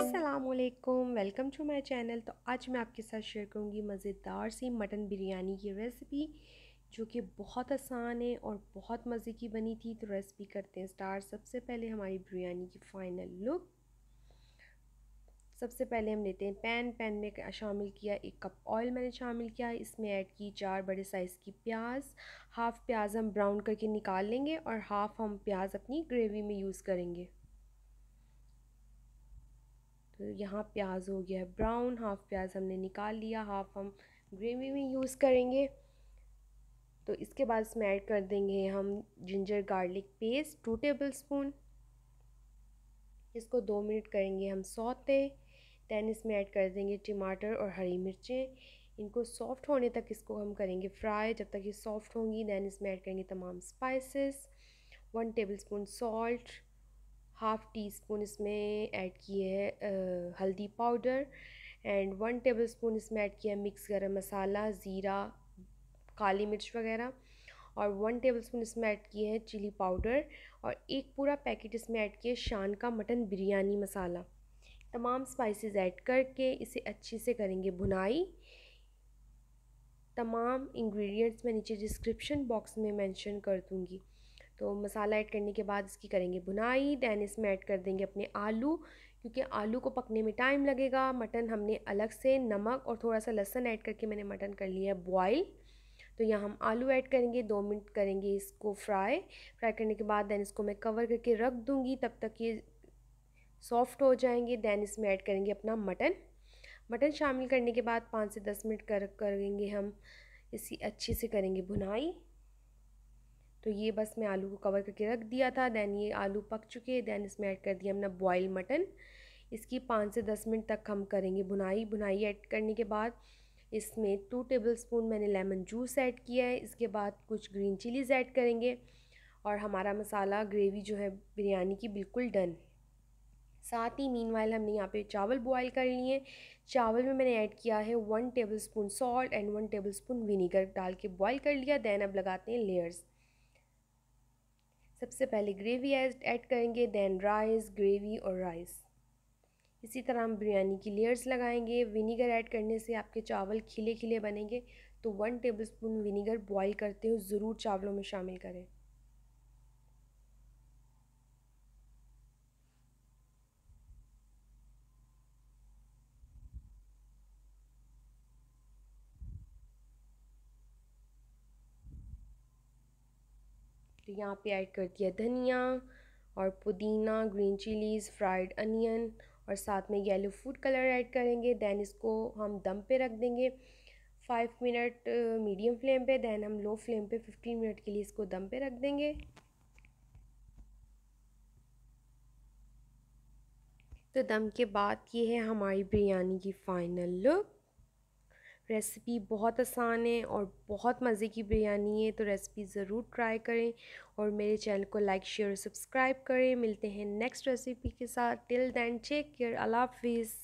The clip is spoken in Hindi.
असलकम वेलकम टू माई चैनल तो आज मैं आपके साथ शेयर करूँगी मज़ेदार सी मटन बिरयानी की रेसिपी जो कि बहुत आसान है और बहुत मज़े की बनी थी तो रेसिपी करते हैं स्टार सबसे पहले हमारी बिरयानी की फ़ाइनल लुक सबसे पहले हम लेते हैं पैन पैन में शामिल किया एक कप ऑयल मैंने शामिल किया इसमें ऐड की चार बड़े साइज़ की प्याज हाफ़ प्याज हम ब्राउन करके निकाल लेंगे और हाफ़ हम प्याज अपनी ग्रेवी में यूज़ करेंगे तो यहाँ प्याज हो गया है ब्राउन हाफ़ प्याज हमने निकाल लिया हाफ़ हम ग्रेवी में यूज़ करेंगे तो इसके बाद इसमें ऐड कर देंगे हम ginger garlic paste two tablespoon इसको दो मिनट करेंगे हम सौते दैन इसमें ऐड कर देंगे टमाटर और हरी मिर्चें इनको सॉफ्ट होने तक इसको हम करेंगे फ्राई जब तक ये सॉफ्ट होंगी दैन इसमें ऐड करेंगे तमाम spices one tablespoon salt half teaspoon इसमें ऐड किए हैं हल्दी powder and one tablespoon इसमें ऐड किया है मिक्स गरम मसाला ज़ीरा काली मिर्च वगैरह और वन टेबल स्पून इसमें ऐड किए हैं चिली पाउडर और एक पूरा पैकेट इसमें ऐड किए शान का मटन बिरयानी मसाला तमाम स्पाइसेस ऐड करके इसे अच्छे से करेंगे भुनाई तमाम इंग्रेडिएंट्स मैं नीचे डिस्क्रिप्शन बॉक्स में मेंशन कर दूंगी तो मसाला ऐड करने के बाद इसकी करेंगे बुनाई दैन इसमें ऐड कर देंगे अपने आलू क्योंकि आलू को पकने में टाइम लगेगा मटन हमने अलग से नमक और थोड़ा सा लहसन ऐड करके मैंने मटन कर लिया है बॉयल तो यहाँ हम आलू ऐड करेंगे दो मिनट करेंगे इसको फ्राई फ्राई करने के बाद दैन इसको मैं कवर करके रख दूँगी तब तक ये सॉफ्ट हो जाएंगे दैन इसमें ऐड करेंगे अपना मटन मटन शामिल करने के बाद पाँच से दस मिनट कर करेंगे हम इसी अच्छे से करेंगे भुनाई तो ये बस मैं आलू को कवर करके रख दिया था दैन ये आलू पक चुके दैन इसमें ऐड कर दिया हमने बॉयल मटन इसकी पाँच से दस मिनट तक हम करेंगे बुनाई बुनाई ऐड करने के बाद इसमें टू टेबल स्पून मैंने लेमन जूस ऐड किया है इसके बाद कुछ ग्रीन चिलीज़ ऐड करेंगे और हमारा मसाला ग्रेवी जो है बिरयानी की बिल्कुल डन साथ ही मीन वाइल हमने यहाँ पे चावल बॉयल कर लिए चावल में मैंने ऐड किया है one tablespoon salt and one tablespoon vinegar डाल के बॉयल कर लिया दैन अब लगाते हैं लेयर्स सबसे पहले ग्रेवी ऐड करेंगे दैन राइस ग्रेवी और राइस इसी तरह हम बिरयानी की लेयर्स लगाएंगे विनीगर ऐड करने से आपके चावल खिले खिले बनेंगे तो वन टेबलस्पून विनीगर बॉईल करते हुए ज़रूर चावलों में शामिल करें तो यहाँ पे ऐड कर दिया धनिया और पुदीना ग्रीन चिलीज़ फ्राइड अनियन और साथ में येलो फूड कलर ऐड करेंगे दैन इसको हम दम पे रख देंगे फाइव मिनट मीडियम फ्लेम पे दैन हम लो फ्लेम पे फिफ्टीन मिनट के लिए इसको दम पे रख देंगे तो दम के बाद ये है हमारी बिरयानी की फ़ाइनल लुक रेसिपी बहुत आसान है और बहुत मज़े की बिरयानी है तो रेसिपी ज़रूर ट्राई करें और मेरे चैनल को लाइक शेयर सब्सक्राइब करें मिलते हैं नेक्स्ट रेसिपी के साथ टिल दैन चेक केयर अल्लाह हाफिज़